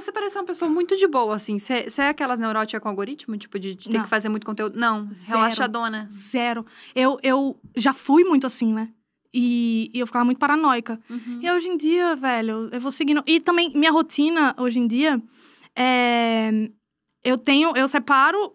Você parece uma pessoa muito de boa, assim. Você é aquelas neuróticas com algoritmo, tipo, de, de ter que fazer muito conteúdo? Não, Zero. relaxadona. Zero. Eu, eu já fui muito assim, né? E, e eu ficava muito paranoica. Uhum. E hoje em dia, velho, eu vou seguindo. E também, minha rotina hoje em dia é. Eu tenho, eu separo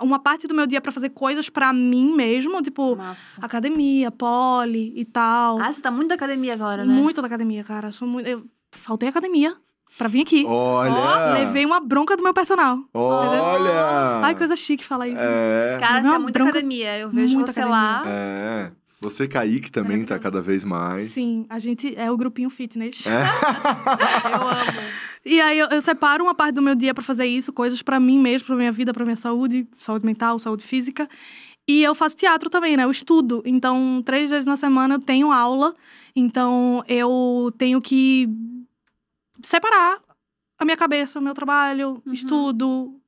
uma parte do meu dia para fazer coisas para mim mesmo, tipo Massa. academia, pole e tal. Ah, você tá muito da academia agora, né? Muito da academia, cara. Sou muito... Eu faltei academia pra vir aqui. Olha! levei uma bronca do meu personal. Olha! Ai, coisa chique falar isso. É. Cara, você é muita bronca... academia. Eu vejo muita você academia. lá. É. Você, Kaique, também tá cada vez mais. Sim, a gente é o grupinho fitness. É. eu amo. E aí eu, eu, separo uma parte do meu dia para fazer isso, coisas para mim mesmo, para minha vida, para minha saúde, saúde mental, saúde física. E eu faço teatro também, né? Eu estudo. Então, três vezes na semana eu tenho aula. Então, eu tenho que separar a minha cabeça, o meu trabalho, uhum. estudo,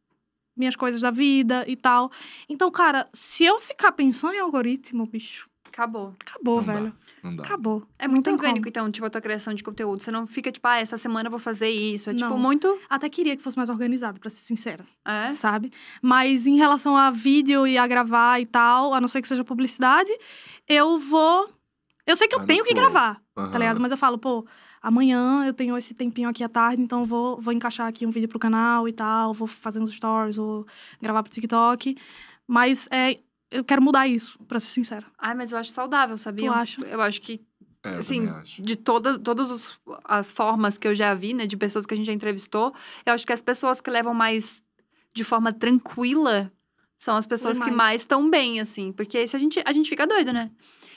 minhas coisas da vida e tal. Então, cara, se eu ficar pensando em algoritmo, bicho. Acabou. Acabou, não velho. Dá, não dá. Acabou. É muito orgânico, como. então, tipo, a tua criação de conteúdo. Você não fica, tipo, ah, essa semana eu vou fazer isso. É, tipo, não. tipo, muito... Até queria que fosse mais organizado, para ser sincera. É? Sabe? Mas em relação a vídeo e a gravar e tal, a não ser que seja publicidade, eu vou... Eu sei que eu tenho que gravar. Uhum. Tá ligado? Mas eu falo, pô, amanhã eu tenho esse tempinho aqui à tarde, então vou, vou encaixar aqui um vídeo pro canal e tal, vou fazer uns stories, vou gravar pro TikTok. Mas é, eu quero mudar isso, pra ser sincera. Ai, mas eu acho saudável, sabia? Tu acha? Eu acho que é, assim, de todas, todas as formas que eu já vi, né, de pessoas que a gente já entrevistou, eu acho que as pessoas que levam mais de forma tranquila são as pessoas que mais estão bem, assim. Porque se a gente, a gente fica doido, né?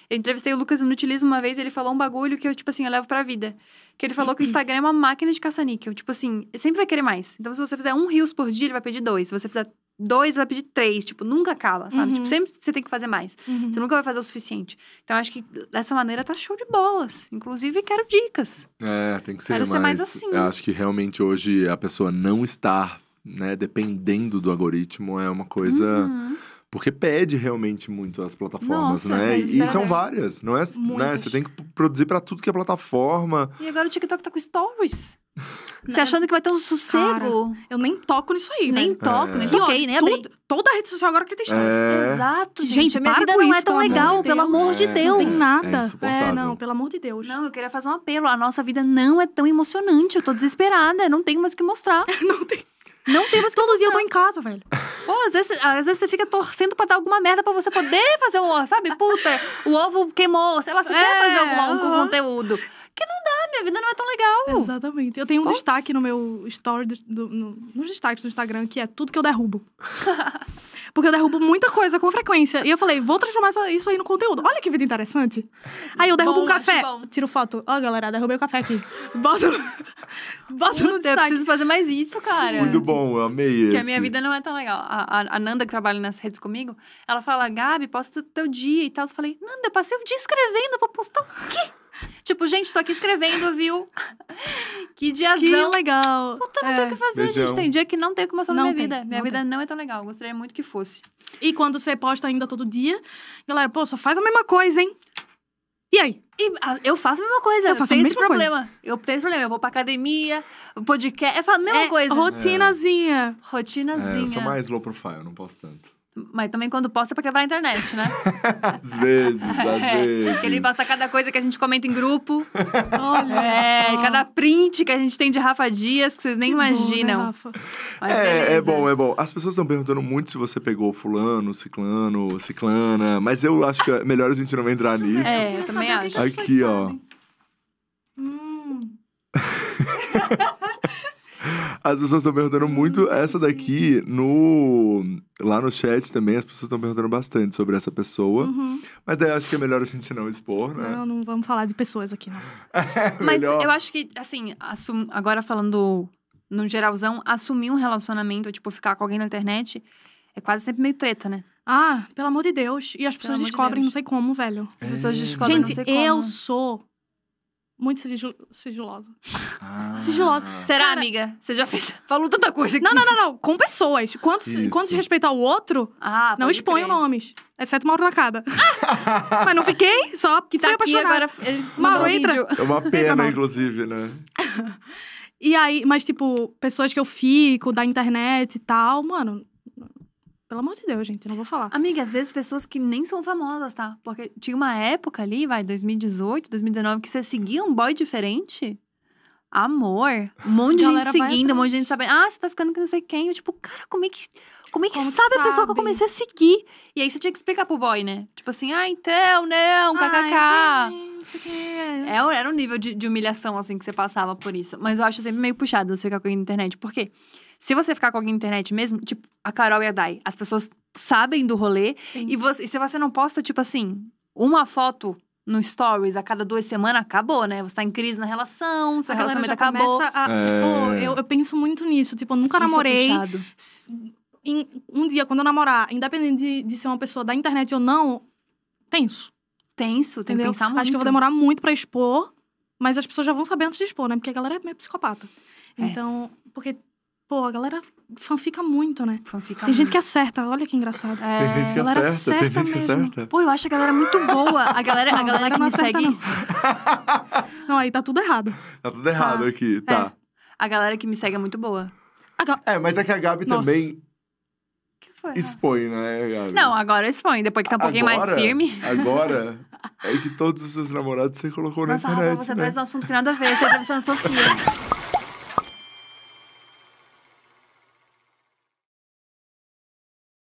Eu entrevistei o Lucas Inutilismo uma vez e ele falou um bagulho que eu, tipo assim, eu levo pra vida. Que ele falou que o Instagram é uma máquina de caça-níquel. Tipo assim, sempre vai querer mais. Então, se você fizer um rios por dia, ele vai pedir dois. Se você fizer dois, vai pedir três. Tipo, nunca acaba, sabe? Uhum. Tipo, sempre você tem que fazer mais. Uhum. Você nunca vai fazer o suficiente. Então, acho que dessa maneira tá show de bolas. Inclusive, quero dicas. É, tem que ser, quero mais, ser mais assim. Eu acho que realmente hoje a pessoa não estar, né, dependendo do algoritmo é uma coisa. Uhum porque pede realmente muito as plataformas, Nossa, é né? E, são várias, não é? Né? Você tem que produzir para tudo que é plataforma. E agora o TikTok tá com stories. Você achando que vai ter um sossego? Cara, eu nem toco nisso aí, né? Nem é. toco, é. nem toquei, nem abri. Toda, a rede social agora que tem história. É. Exato, gente. gente a minha vida não é tão legal, pelo amor de Deus. não tem é, nada. É, não, pelo amor de Deus. Não, eu queria fazer um apelo. A nossa vida não é tão emocionante. Eu tô desesperada. não tenho mais o que mostrar. não tem. Não tem mais o que Todo mostrar. dia eu tô em casa, velho. Pô, às vezes, às vezes você fica torcendo pra dar alguma merda pra você poder fazer um, sabe? Puta, o ovo queimou, sei lá, você é, quer fazer é, algum, algum uhum. conteúdo minha vida não é tão legal. Exatamente. Eu tenho um destaque no meu story, do, do, no, nos destaques do Instagram, que é tudo que eu derrubo. Porque eu derrubo muita coisa com frequência. E eu falei, vou transformar isso aí no conteúdo. Olha que vida interessante. Aí eu derrubo bom, um café, tiro foto. Ó, oh, galera, derrubei o café aqui. bota bota no destaque. Eu preciso fazer mais isso, cara. Muito bom, eu amei isso. Porque a minha vida não é tão legal. A, a, a, Nanda, que trabalha nas redes comigo, ela fala, Gabi, posta teu dia e tal. Eu falei, Nanda, eu passei o dia escrevendo, vou postar o quê? tipo, gente, tô aqui escrevendo, viu? Que diazão. Que legal. Puta, não é. tem o que fazer, Beijão. gente. Tem dia que não tem começar na minha tem, vida. Minha não vida tem. não é tão legal. Gostaria muito que fosse. E quando você posta ainda todo dia, galera, pô, só faz a mesma coisa, hein? E aí? E, ah, eu faço a mesma coisa. Eu faço eu tenho a mesma esse problema. Coisa. Eu tenho esse problema. Eu vou pra academia, podcast. Eu faço a mesma é, coisa. Rotinazinha. É. Rotinazinha. É, eu sou mais low profile, não posso tanto. Mas também quando posta é pra quebrar a internet, né? às vezes, às é, vezes. Que ele posta cada coisa que a gente comenta em grupo. Olha é, cada print que a gente tem de Rafa Dias, que vocês nem que imaginam. Bom, né, é, é bom, é bom. As pessoas estão perguntando muito se você pegou fulano, ciclano, ciclana. Mas eu acho que é melhor a gente não entrar nisso. É, eu também acho. Aqui, ó. Hum. As pessoas estão perguntando muito essa daqui no Lá no chat também as pessoas estão perguntando bastante sobre essa pessoa. Uhum. Mas daí acho que é melhor a gente não expor, né? Não, não vamos falar de pessoas aqui, não. é, mas melhor. eu acho que, assim, assum... agora falando no geralzão, assumir um relacionamento, tipo, ficar com alguém na internet, é quase sempre meio treta, né? Ah, pelo amor de Deus. E as pessoas descobrem de não sei como, velho. As pessoas descobrem Gente, não sei como. Gente, eu sou muito sigilo, sigilosa. Ah. Sigilosa. Será, Cara, amiga? Você já fez. Falou tanta coisa aqui. Não, não, não, não. Com pessoas. Quanto, Isso. quanto respeitar o outro, ah, não exponho crer. nomes. Exceto Mauro Nakada. Mas não fiquei, só que tá aqui apaixonada. agora. Ele Mauro um entra. Vídeo. É uma pena, inclusive, né? e aí, mas tipo, pessoas que eu fico da internet e tal, mano, pelo amor de Deus, gente, não vou falar. Amiga, às vezes pessoas que nem são famosas, tá? Porque tinha uma época ali, vai, 2018, 2019, que você seguia um boy diferente. Amor. Um monte de gente seguindo, um monte de gente sabendo. Ah, você tá ficando com não sei quem. Eu, tipo, cara, como é que. Como é que como sabe, a pessoa que eu comecei a seguir? E aí você tinha que explicar pro boy, né? Tipo assim, ah, então, não, kkk. É, era um nível de, de humilhação, assim, que você passava por isso. Mas eu acho sempre meio puxado você ficar com a internet. Por quê? Se você ficar com alguém na internet mesmo, tipo, a Carol e a Dai, as pessoas sabem do rolê. Sim. E, você, e se você não posta, tipo assim, uma foto no stories a cada duas semanas, acabou, né? Você tá em crise na relação, seu a relacionamento acabou. A, é... pô, tipo, eu, eu, penso muito nisso. Tipo, eu nunca Isso é namorei. Em, um dia, quando eu namorar, independente de, de ser uma pessoa da internet ou não, tenso. Tenso, tem que pensar muito. Acho que eu vou demorar muito para expor, mas as pessoas já vão saber antes de expor, né? Porque a galera é meio psicopata. É. Então, porque Pô, a galera fanfica muito, né? Fanfica tem muito. gente que acerta, olha que engraçado. É... Tem gente que acerta, acerta, tem gente mesmo. que acerta. Pô, eu acho a galera muito boa. A galera, não, a galera, a galera que me segue. Não. não. aí tá tudo errado. Tá tudo errado tá. aqui, é. tá. É. A galera que me segue é muito boa. Ga... É, mas é que a Gabi Nossa. também foi, expõe, né, Gabi? Não, agora expõe, depois que tá um pouquinho agora, mais firme. Agora é que todos os seus namorados você colocou Nossa, na internet. Rafa, você né? traz um assunto que nada a ver, você tá entrevistando Sofia.